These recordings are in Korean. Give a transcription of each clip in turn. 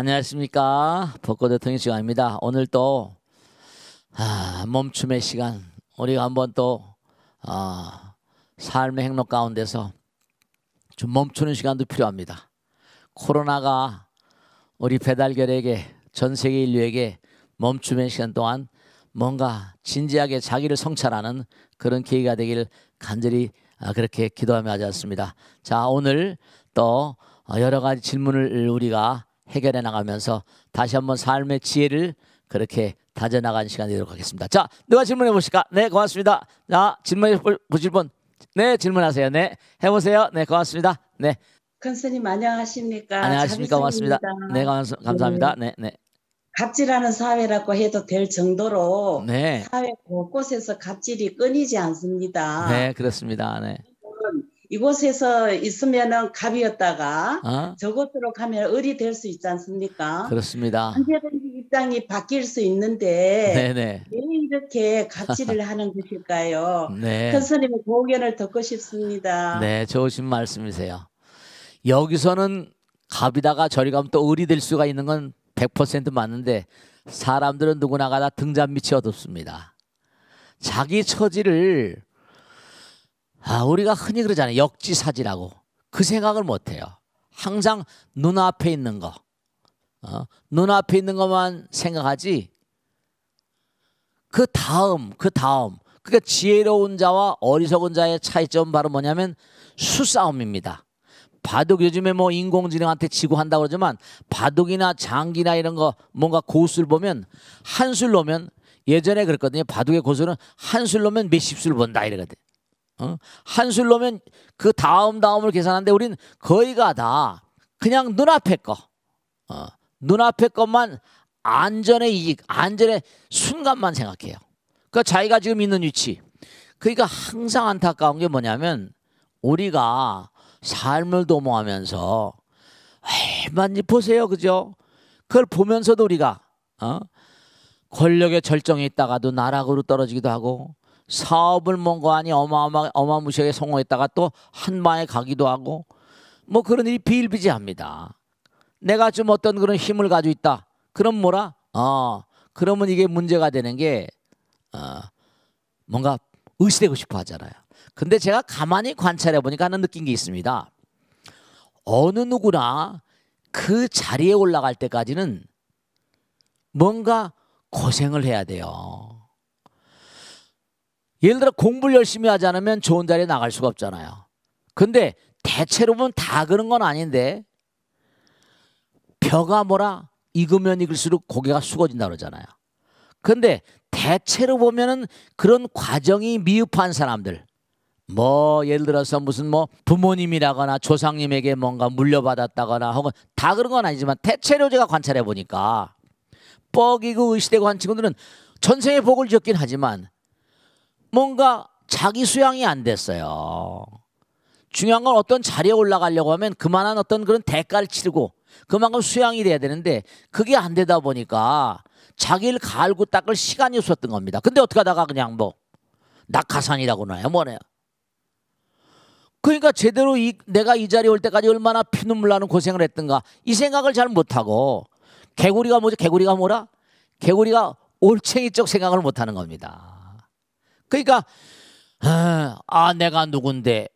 안녕하십니까 벚꽃 대통령 시간입니다. 오늘 또 아, 멈춤의 시간 우리가 한번 또 아, 삶의 행록 가운데서 좀 멈추는 시간도 필요합니다. 코로나가 우리 배달결에게 전 세계 인류에게 멈춤의 시간 동안 뭔가 진지하게 자기를 성찰하는 그런 기가 되길 간절히 아, 그렇게 기도하며 하지 않습니다. 자 오늘 또 여러 가지 질문을 우리가 해결해 나가면서 다시 한번 삶의 지혜를 그렇게 다져 나가는 시간이 되도록 하겠습니다. 자, 누가 질문해 보실까? 네, 고맙습니다. 자, 질문해 보실 분. 네, 질문하세요. 네, 해보세요. 네, 고맙습니다. 네. 큰스님 안녕하십니까? 안녕하십니까? 고맙습니다. 네, 감사합니다. 네. 네, 네. 갑질하는 사회라고 해도 될 정도로 네. 사회 곳곳에서 갑질이 끊이지 않습니다. 네, 그렇습니다. 네. 이곳에서 있으면은 갑이었다가 어? 저곳으로 가면 을이 될 수 있지 않습니까? 그렇습니다. 언제든지 입장이 바뀔 수 있는데 네네. 왜 이렇게 갑질을 하는 것일까요? 네. 큰스님의 고견을 듣고 싶습니다. 네, 좋으신 말씀이세요. 여기서는 갑이다가 저리 가면 또 을이 될 수가 있는 건 100% 맞는데 사람들은 누구나가 다 등잔 밑이 어둡습니다. 자기 처지를 우리가 흔히 그러잖아요. 역지사지라고. 그 생각을 못 해요. 항상 눈앞에 있는 거. 어? 눈앞에 있는 것만 생각하지. 그 다음, 그 다음. 그러니까 지혜로운 자와 어리석은 자의 차이점은 바로 뭐냐면 수싸움입니다. 바둑 요즘에 뭐 인공지능한테 지고 한다고 그러지만 바둑이나 장기나 이런 거 뭔가 고수를 보면 한술 놓으면 예전에 그랬거든요. 바둑의 고수는 한술 놓으면 몇십 술 본다 이러거든. 어? 한 술로면 그 다음 다음을 계산하는데 우린 거의가 다 그냥 눈앞에 거 어, 눈앞에 것만 안전의 이익, 안전의 순간만 생각해요. 그러니까 자기가 지금 있는 위치. 그러니까 항상 안타까운 게 뭐냐면 우리가 삶을 도모하면서 얼마든지 보세요, 그죠? 그걸 보면서도 우리가 어? 권력의 절정에 있다가도 나락으로 떨어지기도 하고 사업을 뭔가하니 어마어마 하게 어마무시하게 성공했다가 또 한마에 가기도 하고 뭐 그런 일이 비일비재합니다. 내가 좀 어떤 그런 힘을 가지고 있다. 그럼 뭐라? 어, 그러면 이게 문제가 되는 게 어, 뭔가 의시되고 싶어 하잖아요. 근데 제가 가만히 관찰해 보니까 하는 느낀 게 있습니다. 어느 누구나 그 자리에 올라갈 때까지는 뭔가 고생을 해야 돼요. 예를 들어 공부를 열심히 하지 않으면 좋은 자리에 나갈 수가 없잖아요. 근데 대체로 보면 다 그런 건 아닌데 벼가 뭐라 익으면 익을수록 고개가 숙어진다 그러잖아요. 근데 대체로 보면은 그런 과정이 미흡한 사람들 뭐 예를 들어서 무슨 뭐 부모님이라거나 조상님에게 뭔가 물려받았다거나 혹은 다 그런 건 아니지만 대체로 제가 관찰해 보니까 뻑이고 의시되고 한 친구들은 전생에 복을 지었긴 하지만 뭔가 자기 수양이 안 됐어요. 중요한 건 어떤 자리에 올라가려고 하면 그만한 어떤 그런 대가를 치르고 그만큼 수양이 돼야 되는데 그게 안 되다 보니까 자기를 갈고 닦을 시간이 없었던 겁니다. 근데 어떻게 하다가 그냥 뭐 낙하산이라고나 요 뭐네요. 그러니까 제대로 이, 내가 이 자리에 올 때까지 얼마나 피눈물 나는 고생을 했던가 이 생각을 잘 못하고 개구리가 뭐지 개구리가 뭐라? 개구리가 올챙이 쪽 생각을 못하는 겁니다. 그러니까 아, 아, 내가 누군데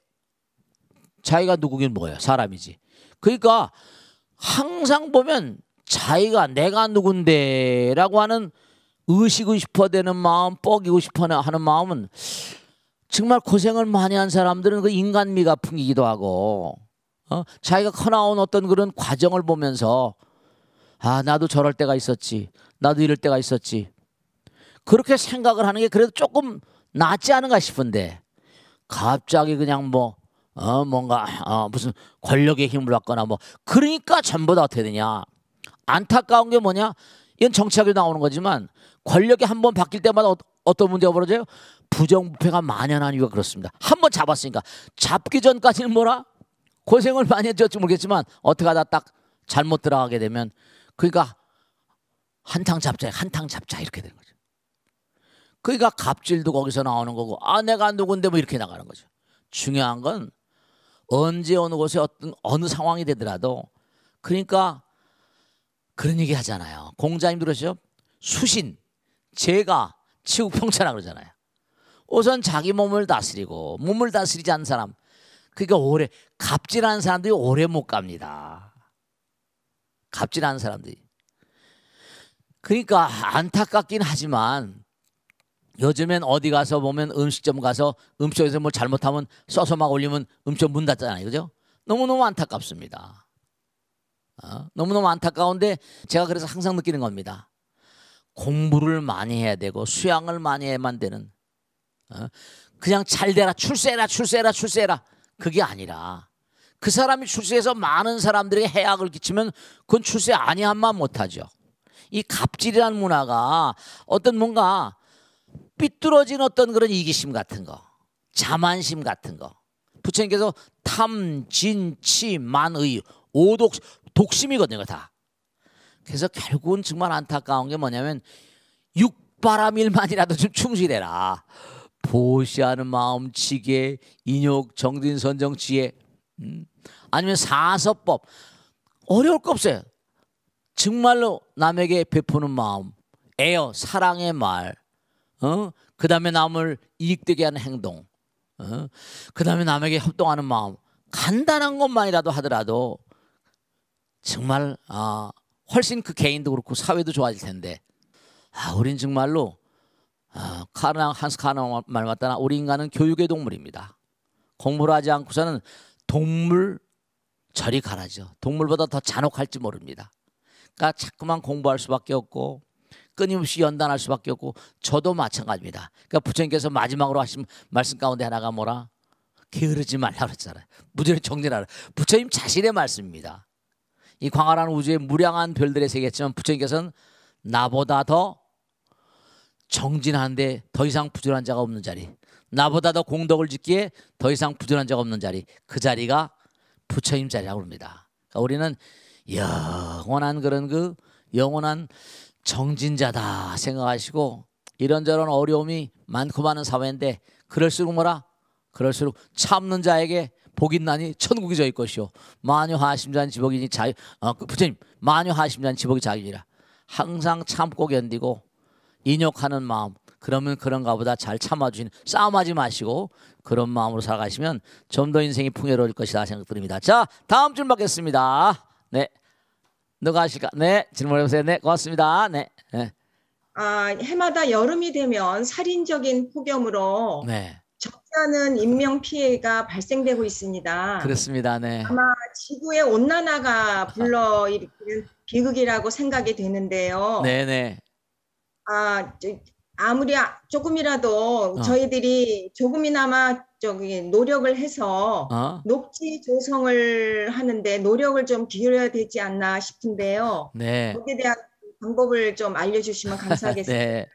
자기가 누구긴 뭐예요 사람이지. 그러니까 항상 보면 자기가 내가 누군데라고 하는 의식을 싶어되는 마음, 뻐기고 싶어하는 마음은 정말 고생을 많이 한 사람들은 그 인간미가 풍기기도 하고 어? 자기가 커나온 어떤 그런 과정을 보면서 아 나도 저럴 때가 있었지, 나도 이럴 때가 있었지 그렇게 생각을 하는 게 그래도 조금 낫지 않은가 싶은데 갑자기 그냥 뭐 어, 뭔가 어, 무슨 권력의 힘을 받거나 뭐 그러니까 전부 다 어떻게 되냐 안타까운 게 뭐냐 이건 정치학에 나오는 거지만 권력이 한 번 바뀔 때마다 어, 떤 문제가 벌어져요 부정부패가 만연한 이유가 그렇습니다 한 번 잡았으니까 잡기 전까지는 뭐라 고생을 많이 했을지 모르겠지만 어떻게 하다 딱 잘못 들어가게 되면 그러니까 한탕 잡자 한탕 잡자 이렇게 되는 거죠 그러니까 갑질도 거기서 나오는 거고 아 내가 누군데 뭐 이렇게 나가는 거죠. 중요한 건 언제 어느 곳에 어떤 어느 상황이 되더라도 그러니까 그런 얘기 하잖아요. 공자님 들으시죠? 수신, 제가, 치우평차라 그러잖아요. 우선 자기 몸을 다스리고 몸을 다스리지 않는 사람 그러니까 오래 갑질하는 사람들이 오래 못 갑니다. 갑질하는 사람들이. 그러니까 안타깝긴 하지만 요즘엔 어디 가서 보면 음식점 가서 음식점에서 뭘 잘못하면 써서 막 올리면 음식점 문 닫잖아요. 그죠? 너무너무 안타깝습니다. 어? 너무너무 안타까운데 제가 그래서 항상 느끼는 겁니다. 공부를 많이 해야 되고 수양을 많이 해야만 되는 어? 그냥 잘 되라 출세해라 출세해라 출세해라 그게 아니라 그 사람이 출세해서 많은 사람들에게 해악을 끼치면 그건 출세 아니한만 못하죠. 이 갑질이라는 문화가 어떤 뭔가 삐뚤어진 어떤 그런 이기심 같은 거, 자만심 같은 거. 부처님께서 탐, 진, 치, 만, 의, 오독, 독심이거든요, 다. 그래서 결국은 정말 안타까운 게 뭐냐면 육바람일만이라도 좀 충실해라. 보시하는 마음 지게 인욕 정진 선정 지혜 음. 아니면 사서법 어려울 거 없어요. 정말로 남에게 베푸는 마음, 애여 사랑의 말, 어? 그 다음에 남을 이익되게 하는 행동, 어? 그 다음에 남에게 협동하는 마음, 간단한 것만이라도 하더라도 정말 아, 훨씬 그 개인도 그렇고 사회도 좋아질 텐데, 아, 우린 정말로 아, 카르나 한스 카르나 말 맞다나 우리 인간은 교육의 동물입니다. 공부를 하지 않고서는 동물 절이 가라죠. 동물보다 더 잔혹할지 모릅니다. 그러니까 자꾸만 공부할 수밖에 없고 끊임없이 연단할 수밖에 없고 저도 마찬가지입니다. 그러니까 부처님께서 마지막으로 하신 말씀 가운데 하나가 뭐라? 게으르지 말라 그랬잖아요. 무조건 정진하라. 부처님 자신의 말씀입니다. 이 광활한 우주의 무량한 별들의 세계지만 부처님께서는 나보다 더 정진하는데 더 이상 부족한 자가 없는 자리 나보다 더 공덕을 짓기에 더 이상 부족한 자가 없는 자리 그 자리가 부처님 자리라고 합니다 그러니까 우리는 영원한 그런 그 영원한 정진자다 생각하시고 이런저런 어려움이 많고 많은 사회인데 그럴수록 뭐라 그럴수록 참는 자에게 복이 나니 천국이 저일 것이요 마녀 하심자는 지복이니 자유 어, 그 부처님 마녀 하심자는 지복이 자유니라 항상 참고 견디고 인욕하는 마음 그러면 그런가 보다 잘 참아주시는 싸움하지 마시고 그런 마음으로 살아가시면 좀 더 인생이 풍요로울 것이다 생각드립니다 자 다음 줄 받겠습니다 네. 누가 아실까 네, 질문해 보세요. 네, 고맙습니다. 네. 네. 아, 해마다 여름이 되면 살인적인 폭염으로 네. 적잖은 인명 피해가 발생되고 있습니다. 그렇습니다. 네. 아마 지구의 온난화가 불러일으키는 비극이라고 생각이 되는데요. 네, 네. 아, 아무리 아, 조금이라도 어. 저희들이 조금이나마 저기 노력을 해서 아. 녹지 조성을 하는데 노력을 좀 기울여야 되지 않나 싶은데요. 네. 거기에 대한 방법을 좀 알려주시면 감사하겠습니다. 네.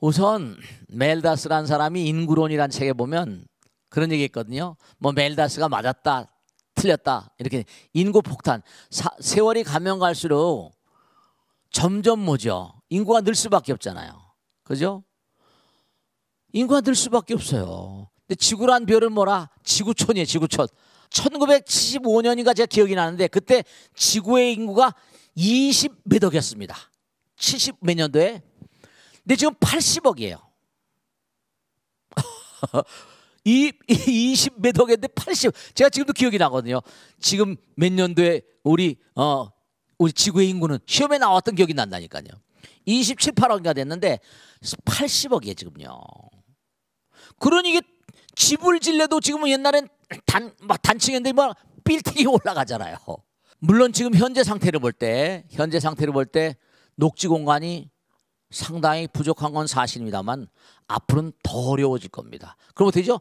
우선 멜다스란 사람이 인구론이란 책에 보면 그런 얘기 있거든요. 뭐 멜다스가 맞았다, 틀렸다 이렇게 인구 폭탄. 사, 세월이 가면 갈수록 점점 뭐죠? 인구가 늘 수밖에 없잖아요. 그죠? 인구가 늘 수밖에 없어요. 근데 지구란 별은 뭐라? 지구촌이에요, 지구촌. 1975년인가 제가 기억이 나는데 그때 지구의 인구가 20몇 억이었습니다. 70몇 년도에. 근데 지금 80억이에요. 20몇 억인데 80. 제가 지금도 기억이 나거든요. 지금 몇 년도에 우리 어 우리 지구의 인구는 시험에 나왔던 기억이 난다니까요. 27, 8억인가 됐는데 80억이에요, 지금요. 그러니 이게 집을 질려도 지금은 옛날엔 단, 막 단층인데 막 빌딩이 올라가잖아요. 물론 지금 현재 상태를 볼 때, 현재 상태를 볼 때 녹지 공간이 상당히 부족한 건 사실입니다만 앞으로는 더 어려워질 겁니다. 그럼 어떻게 되죠?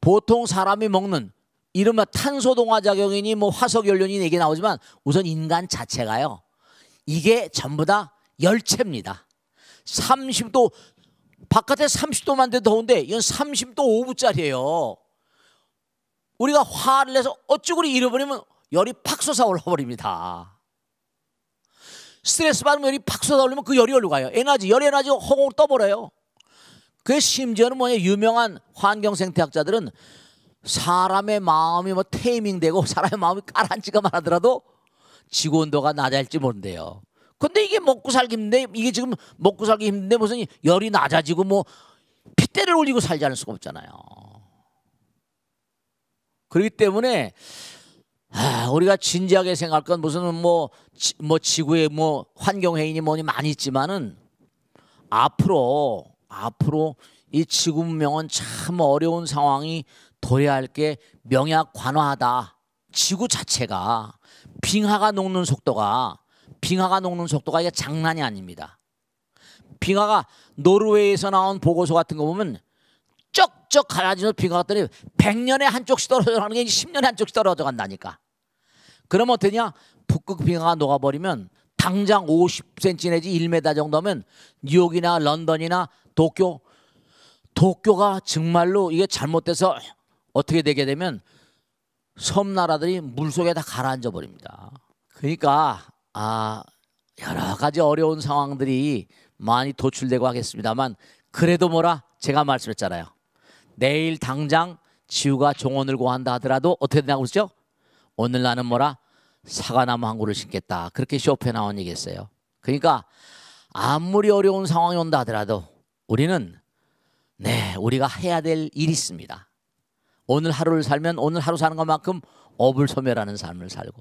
보통 사람이 먹는 이른바 탄소 동화 작용이니 뭐 화석 연료니 얘기 나오지만 우선 인간 자체가요. 이게 전부 다 열체입니다. 30도 바깥에 30도만 돼도 더운데 이건 30도 5부짜리예요 우리가 화를 내서 어쭈구리 잃어버리면 열이 팍 솟아 올라버립니다. 스트레스 받으면 열이 팍 솟아 올리면 그 열이 어디로 가요? 에너지, 열 에너지 허공으로 떠버려요. 그 심지어는 뭐냐 유명한 환경생태학자들은 사람의 마음이 뭐 테이밍되고 사람의 마음이 까란지가 말하더라도 지구 온도가 낮아질지 모른대요. 근데 이게 먹고 살기 힘든데 이게 지금 먹고 살기 힘든데 무슨 열이 낮아지고 뭐 핏대를 올리고 살지 않을 수가 없잖아요. 그렇기 때문에 아, 우리가 진지하게 생각할 건 무슨 뭐, 지, 뭐 지구의 뭐 환경회의니 뭐니 많이 있지만은 앞으로 앞으로 이 지구 문명은 참 어려운 상황이 도래할 게 명약 관화하다. 지구 자체가 빙하가 녹는 속도가 빙하가 녹는 속도가 이게 장난이 아닙니다. 빙하가 노르웨이에서 나온 보고서 같은 거 보면 쩍쩍 갈라지는 빙하가 떨어 100년에 한쪽씩 떨어져 가는 게 10년에 한쪽씩 떨어져 간다니까. 그러면 어떠냐? 북극 빙하가 녹아버리면 당장 50cm 내지 1m 정도면 뉴욕이나 런던이나 도쿄 도쿄가 정말로 이게 잘못돼서 어떻게 되게 되면 섬나라들이 물속에 다 가라앉아 버립니다. 그러니까 아 여러 가지 어려운 상황들이 많이 도출되고 하겠습니다만 그래도 뭐라 제가 말씀했잖아요. 내일 당장 지우가 종원을 구한다 하더라도 어떻게 되냐고 그러죠? 오늘 나는 뭐라 사과나무 한 그루 심겠다. 그렇게 쇼펜 나온 얘기했어요. 그러니까 아무리 어려운 상황이 온다 하더라도 우리는 네, 우리가 해야 될 일이 있습니다. 오늘 하루를 살면 오늘 하루 사는 것만큼 업을 소멸하는 삶을 살고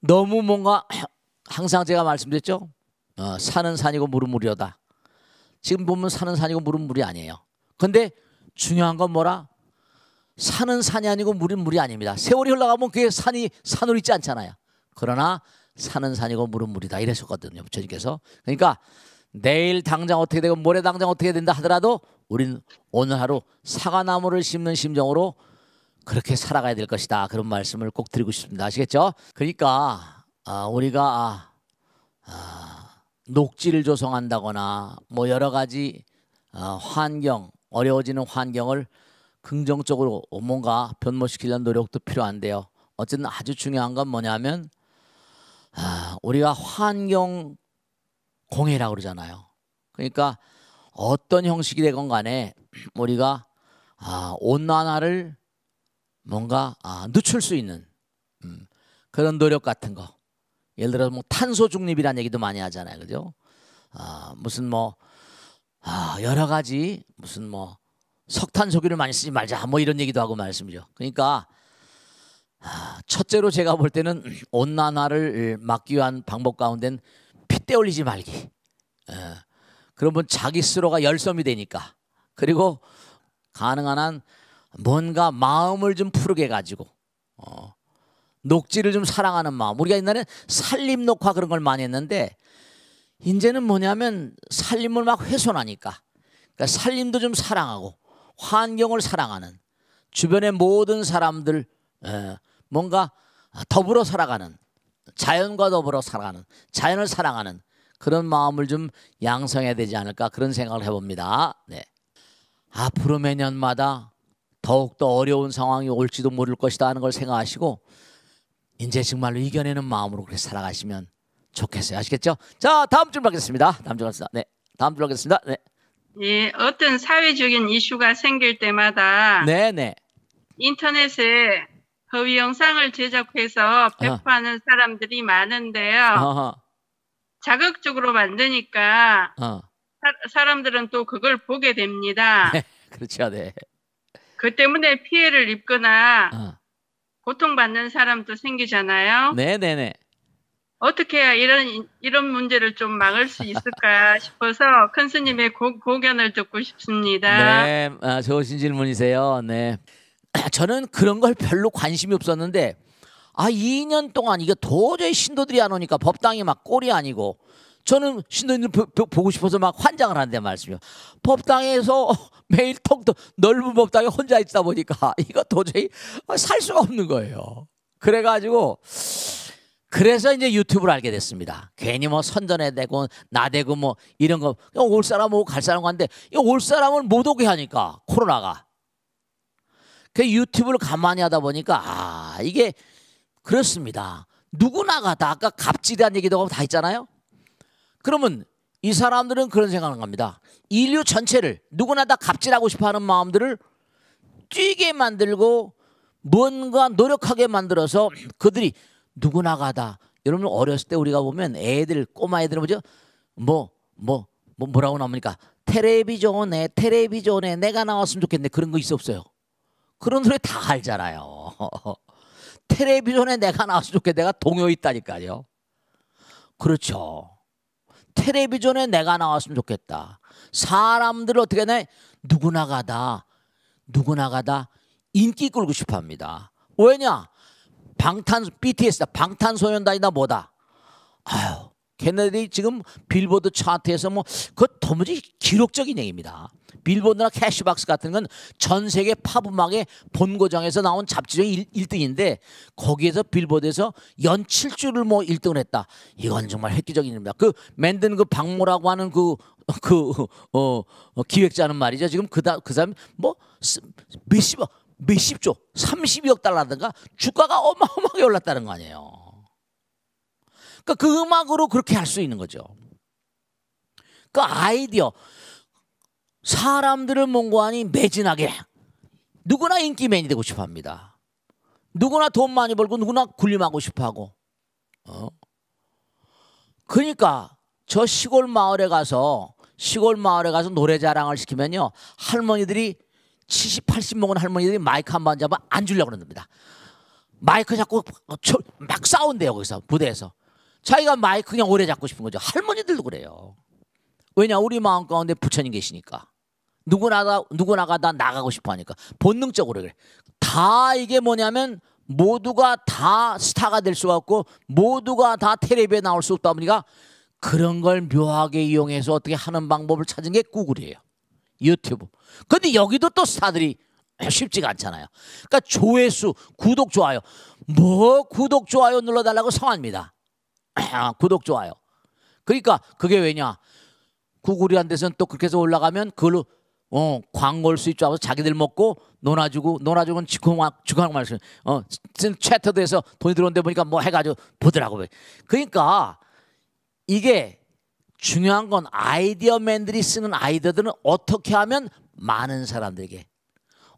너무 뭔가 항상 제가 말씀드렸죠. 어, 산은 산이고 물은 물이다 지금 보면 산은 산이고 물은 물이 아니에요. 근데 중요한 건 뭐라? 산은 산이 아니고 물은 물이 아닙니다. 세월이 흘러가면 그게 산이 산으로 있지 않잖아요. 그러나 산은 산이고 물은 물이다 이랬었거든요. 부처님께서. 그러니까 내일 당장 어떻게 되고 모레 당장 어떻게 된다 하더라도 우리는 오늘 하루 사과나무를 심는 심정으로 그렇게 살아가야 될 것이다. 그런 말씀을 꼭 드리고 싶습니다. 아시겠죠? 그러니까 아, 우리가 아, 아, 녹지를 조성한다거나 뭐 여러 가지 아, 환경 어려워지는 환경을 긍정적으로 뭔가 변모시키려는 노력도 필요한데요. 어쨌든 아주 중요한 건 뭐냐면 아, 우리가 환경 공해라고 그러잖아요. 그러니까 어떤 형식이 되건 간에 우리가 아, 온난화를 뭔가 아, 늦출 수 있는 음, 그런 노력 같은 거. 예를 들어 뭐 탄소 중립이라는 얘기도 많이 하잖아요, 그죠? 아, 무슨 뭐 아, 여러 가지 무슨 뭐 석탄 소유를 많이 쓰지 말자 뭐 이런 얘기도 하고 말씀이죠. 그러니까 아, 첫째로 제가 볼 때는 온난화를 막기 위한 방법 가운데는 핏대 올리지 말기. 에, 예. 그러면 자기 스스로가 열섬이 되니까 그리고 가능한 한 뭔가 마음을 좀 푸르게 가지고 어, 녹지를 좀 사랑하는 마음. 우리가 옛날에 산림 녹화 그런 걸 많이 했는데 이제는 뭐냐면 산림을막 훼손하니까 그러니까 산림도좀 사랑하고 환경을 사랑하는 주변의 모든 사람들 에, 예, 뭔가 더불어 살아가는 자연과 더불어 살아가는 자연을 사랑하는 그런 마음을 좀 양성해야 되지 않을까 그런 생각을 해봅니다. 네. 앞으로 매년마다 더욱더 어려운 상황이 올지도 모를 것이다 하는 걸 생각하시고 이제 정말로 이겨내는 마음으로 그렇게 살아가시면 좋겠어요. 아시겠죠? 자, 다음 주줄 받겠습니다. 다음 주줄 받겠습니다. 네. 다음 주줄 받겠습니다. 네. 예, 어떤 사회적인 이슈가 생길 때마다 네, 네. 인터넷에 허위 영상을 제작해서 배포하는 어. 사람들이 많은데요. 어허. 자극적으로 만드니까 어. 사, 람들은또 그걸 보게 됩니다. 네, 그렇죠, 네. 그 때문에 피해를 입거나 어. 고통받는 사람도 생기잖아요. 네네네. 어떻게 해야 이런 이런 문제를 좀 막을 수 있을까 싶어서 큰 스님의 고, 견을 듣고 싶습니다. 네, 아, 좋으신 질문이세요. 네, 저는 그런 걸 별로 관심이 없었는데 아 2년 동안 이게 도저히 신도들이 안 오니까 법당이 막 꼴이 아니고 저는 신도님들 보고 싶어서 막 환장을 한대 말씀이요. 법당에서 어, 매일 턱도 넓은 법당에 혼자 있다 보니까 이거 도저히 살 수가 없는 거예요. 그래가지고 그래서 이제 유튜브를 알게 됐습니다. 괜히 뭐 선전에 대고 나대고 뭐 이런 거 올 사람 오고 갈 사람 가는데 올 사람은 못 오게 하니까 코로나가. 그 유튜브를 가만히 하다 보니까 아 이게 그렇습니다. 누구나가 다 아까 갑질이라는 얘기도 하고 다 있잖아요. 그러면 이 사람들은 그런 생각을 합니다. 인류 전체를 누구나 다 갑질하고 싶어하는 마음들을 뛰게 만들고 뭔가 노력하게 만들어서 그들이 누구나가 다 여러분 어렸을 때 우리가 보면 애들 꼬마 애들 뭐죠? 뭐뭐 뭐, 뭐, 뭐 라고 나옵니까? 텔레비전에 텔레비전에 내가 나왔으면 좋겠는데 그런 거 있어 없어요? 그런 소리 다 알잖아요. 텔레비전에 내가 나왔으면 좋겠는데 내가 동요 있다니까요. 그렇죠. 텔레비전에 내가 나왔으면 좋겠다. 사람들 어떻게 내 누구나가 다 누구나가 다 인기 끌고 싶어 합니다. 왜냐? 방탄 BTS다. 방탄소년단이다 뭐다. 아유. 케네디 지금 빌보드 차트에서 뭐 그 도무지 기록적인 얘기입니다. 빌보드나 캐시박스 같은 건 전 세계 팝음악의 본고장에서 나온 잡지 중에 1, 등인데 거기에서 빌보드에서 연 7주를 뭐 1등을 했다. 이건 정말 획기적인 일입니다. 그 만든 그 박모라고 하는 그그 그, 어, 어, 기획자는 말이죠. 지금 그다 그 사람 뭐 몇십억 몇십조 30억 달러든가 주가가 어마어마하게 올랐다는 거 아니에요. 그러니까 그 음악으로 그렇게 할 수 있는 거죠. 그 아이디어 사람들을 몽고하니 매진하게 누구나 인기맨이 되고 싶어합니다. 누구나 돈 많이 벌고 누구나 군림하고 싶어하고. 어? 그러니까 저 시골 마을에 가서 시골 마을에 가서 노래 자랑을 시키면요 할머니들이 70, 80 먹은 할머니들이 마이크 한번 잡아 안 주려고 그러답니다. 마이크 자꾸 막 싸운대요 거기서 부대에서 자기가 마이크 그냥 오래 잡고 싶은 거죠. 할머니들도 그래요. 왜냐 우리 마음 가운데 부처님 계시니까 누구나 다 누구나가 다 나가고 싶어 하니까 본능적으로 그래. 다 이게 뭐냐면 모두가 다 스타가 될 수가 없고 모두가 다 텔레비에 나올 수 없다 보니까 그런 걸 묘하게 이용해서 어떻게 하는 방법을 찾은 게 구글이에요. 유튜브. 근데 여기도 또 스타들이 쉽지가 않잖아요. 그러니까 조회수, 구독, 좋아요. 뭐 구독, 좋아요 눌러달라고 성합니다. 아, 구독 좋아요. 그러니까 그게 왜냐? 구글이란 데서는 또 그렇게 해서 올라가면 그걸 어, 광고를 수있자고 자기들 먹고 놀아주고 놀아주면 주학 말씀 어 지금 채터드에서 돈이 들어온데 보니까 뭐 해가지고 보더라고 그러니까 이게 중요한 건 아이디어맨들이 쓰는 아이디어들은 어떻게 하면 많은 사람들에게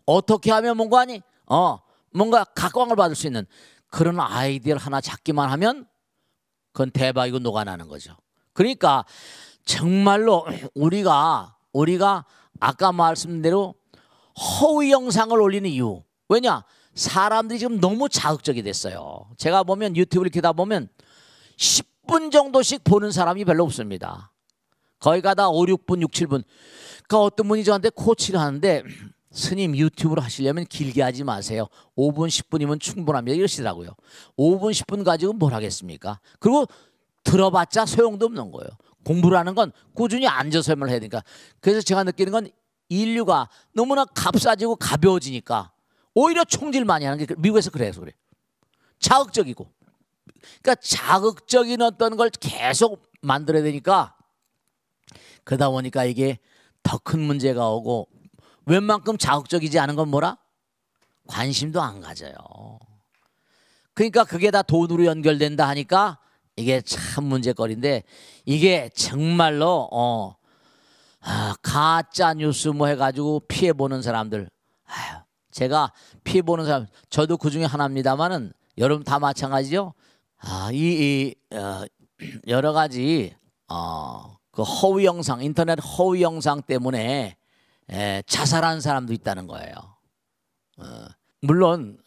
어떻게 하면 뭔가 아니 어 뭔가 각광을 받을 수 있는 그런 아이디어를 하나 잡기만 하면 그건 대박이고 녹아나는 거죠. 그러니까 정말로 우리가 우리가 아까 말씀대로 허위 영상을 올리는 이유 왜냐 사람들이 지금 너무 자극적이 됐어요. 제가 보면 유튜브를 켜다 보면 10분 정도씩 보는 사람이 별로 없습니다. 거의 가다 5, 6분, 6, 7분. 그러니까 어떤 분이 저한테 코치를 하는데 스님 유튜브로 하시려면 길게 하지 마세요. 5분 10분이면 충분합니다. 이러시더라고요. 5분 10분 가지고 뭘 하겠습니까? 그리고 들어봤자 소용도 없는 거예요. 공부라는 건 꾸준히 앉아서만 해야 되니까. 그래서 제가 느끼는 건 인류가 너무나 값싸지고 가벼워지니까 오히려 총질 많이 하는 게 그, 미국에서 그래서 그래. 자극적이고. 그러니까 자극적인 어떤 걸 계속 만들어야 되니까 그러다 보니까 이게 더 큰 문제가 오고 웬만큼 자극적이지 않은 건 뭐라? 관심도 안 가져요. 그러니까 그게 다 돈으로 연결된다 하니까 이게 참 문제거리인데 이게 정말로 어 아, 가짜 뉴스 뭐 해가지고 피해 보는 사람들. 아휴, 제가 피해 보는 사람 저도 그 중에 하나입니다만은 여러분 다 마찬가지죠. 아, 이, 이 어, 여러 가지 어, 그 허위 영상 인터넷 허위 영상 때문에 예, 자살한 사람도 있다는 거예요. 어, 물론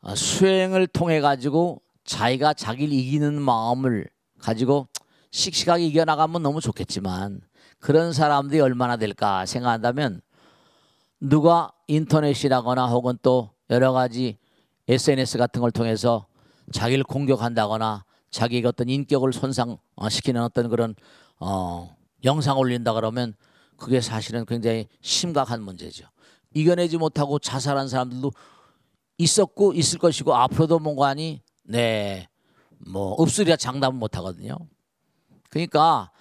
어, 수행을 통해 가지고 자기가 자기를 이기는 마음을 가지고 씩씩하게 이겨나가면 너무 좋겠지만 그런 사람들이 얼마나 될까 생각한다면 누가 인터넷이라거나 혹은 또 여러 가지 SNS 같은 걸 통해서 자기를 공격한다거나 자기의 어떤 인격을 손상시키는 어떤 그런 어, 영상 올린다 그러면 그게 사실은 굉장히 심각한 문제죠. 이겨내지 못하고 자살한 사람들도 있었고 있을 것이고 앞으로도 뭔가니 네뭐 없으랴 장담 못 하거든요. 그러니까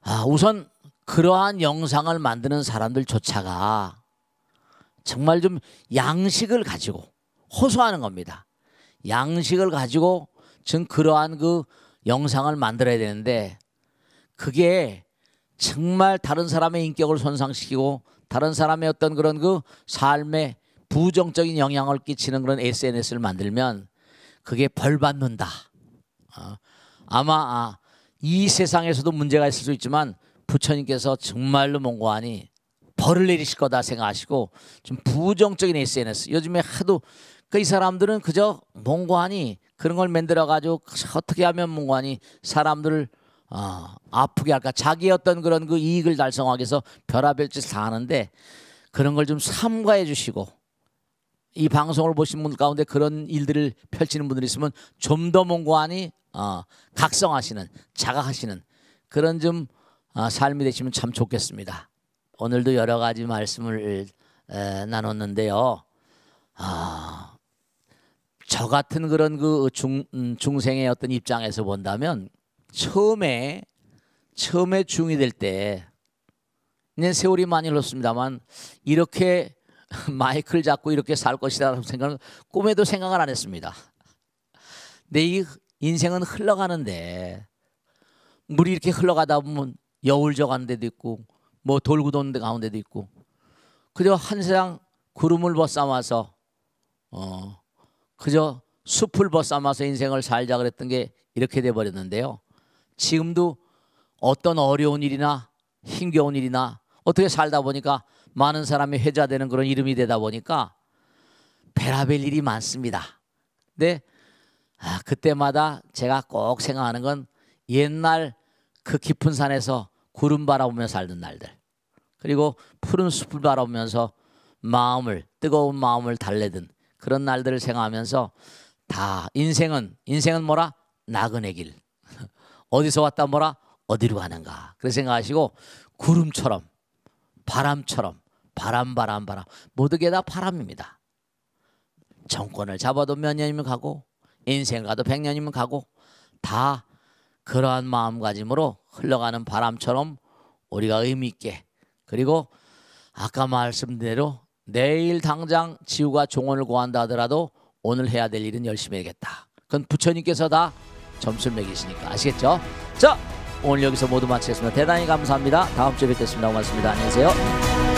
아, 우선 그러한 영상을 만드는 사람들조차가 정말 좀 양식을 가지고 호소하는 겁니다. 양식을 가지고 전 그러한 그 영상을 만들어야 되는데 그게 정말 다른 사람의 인격을 손상시키고 다른 사람의 어떤 그런 그 삶에 부정적인 영향을 끼치는 그런 SNS를 만들면 그게 벌 받는다. 어, 아마 아, 이 세상에서도 문제가 있을 수 있지만 부처님께서 정말로 몽고하니 벌을 내리실 거다 생각하시고 좀 부정적인 SNS 요즘에 하도 그이 사람들은 그저 몽고하니 그런 걸 만들어 가지고 어떻게 하면 몽고하니 사람들을 어, 아프게 할까 자기 의 어떤 그런 그 이익을 달성하기 위해서 별하별 짓을 다 하는데 그런 걸 좀 삼가해 주시고 이 방송을 보신 분 가운데 그런 일들을 펼치는 분들이 있으면 좀 더 몽고하니 어, 각성하시는 자각하시는 그런 좀 어, 삶이 되시면 참 좋겠습니다. 오늘도 여러 가지 말씀을 에, 나눴는데요. 아, 저 같은 그런 그 중, 음, 중생의 어떤 입장에서 본다면 처음에 처음에 중이 될 때는 세월이 많이 흘렀습니다만 이렇게 마이크를 잡고 이렇게 살 것이라는 다 생각은 꿈에도 생각을 안 했습니다. 내이 인생은 흘러가는데 물이 이렇게 흘러가다 보면 여울져 가는 데도 있고 뭐 돌고 도는 데 가운데도 있고 그저 한 세상 구름을 벗삼아서 어 그저 숲을 벗삼아서 인생을 살자 그랬던 게 이렇게 돼 버렸는데요. 지금도 어떤 어려운 일이나 힘겨운 일이나 어떻게 살다 보니까 많은 사람이 회자되는 그런 이름이 되다 보니까 베라벨 일이 많습니다. 근데 아, 그때마다 제가 꼭 생각하는 건 옛날 그 깊은 산에서 구름 바라보며 살던 날들 그리고 푸른 숲을 바라보면서 마음을 뜨거운 마음을 달래던 그런 날들을 생각하면서 다 인생은 인생은 뭐라 나그네 길 어디서 왔다 뭐라 어디로 가는가. 그렇게 생각하시고 구름처럼 바람처럼 바람 바람 바람 모든 게다 바람입니다. 정권을 잡아도 몇 년이면 가고 인생 가도 백 년이면 가고 다 그러한 마음가짐으로 흘러가는 바람처럼 우리가 의미 있게 그리고 아까 말씀대로 내일 당장 지우가 종원을 구한다 하더라도 오늘 해야 될 일은 열심히 해야겠다. 그건 부처님께서 다 점수를 매기시니까 아시겠죠? 자 오늘 여기서 모두 마치겠습니다. 대단히 감사합니다. 다음 주에 뵙겠습니다. 고맙습니다. 안녕히 계세요.